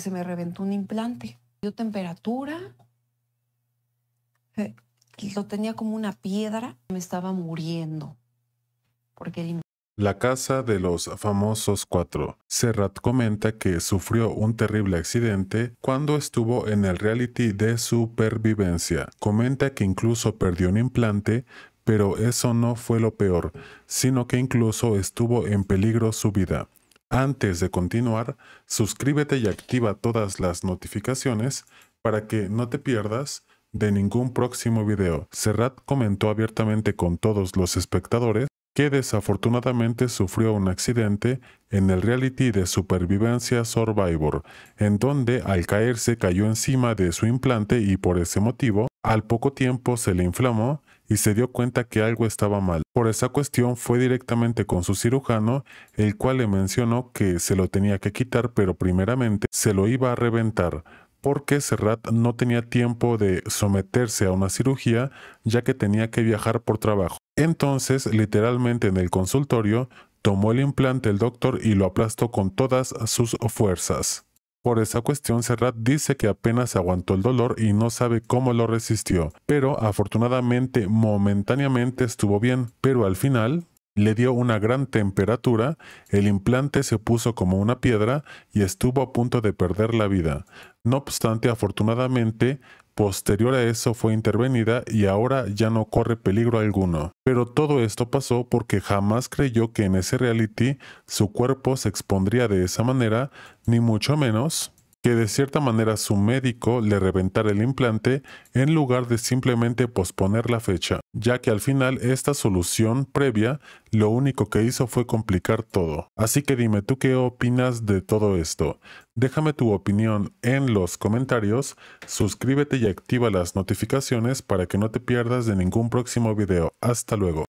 se me reventó un implante. Dio temperatura. Eh, lo tenía como una piedra. Me estaba muriendo. la casa de los famosos cuatro. Serrat comenta que sufrió un terrible accidente cuando estuvo en el reality de supervivencia. Comenta que incluso perdió un implante, pero eso no fue lo peor, sino que incluso estuvo en peligro su vida. Antes de continuar, suscríbete y activa todas las notificaciones para que no te pierdas de ningún próximo video. Serrat comentó abiertamente con todos los espectadores que desafortunadamente sufrió un accidente en el reality de supervivencia Survivor, en donde al caerse cayó encima de su implante y por ese motivo, al poco tiempo se le inflamó y se dio cuenta que algo estaba mal. Por esa cuestión fue directamente con su cirujano, el cual le mencionó que se lo tenía que quitar, pero primeramente se lo iba a reventar, porque Serrat no tenía tiempo de someterse a una cirugía, ya que tenía que viajar por trabajo. Entonces, literalmente en el consultorio, tomó el implante el doctor y lo aplastó con todas sus fuerzas. Por esa cuestión, Serrat dice que apenas aguantó el dolor y no sabe cómo lo resistió, pero afortunadamente momentáneamente estuvo bien, pero al final le dio una gran temperatura, el implante se puso como una piedra y estuvo a punto de perder la vida. No obstante, afortunadamente, Posterior a eso fue intervenida y ahora ya no corre peligro alguno. Pero todo esto pasó porque jamás creyó que en ese reality su cuerpo se expondría de esa manera, ni mucho menos que de cierta manera su médico le reventara el implante en lugar de simplemente posponer la fecha, ya que al final esta solución previa lo único que hizo fue complicar todo. Así que dime tú qué opinas de todo esto. Déjame tu opinión en los comentarios, suscríbete y activa las notificaciones para que no te pierdas de ningún próximo video. Hasta luego.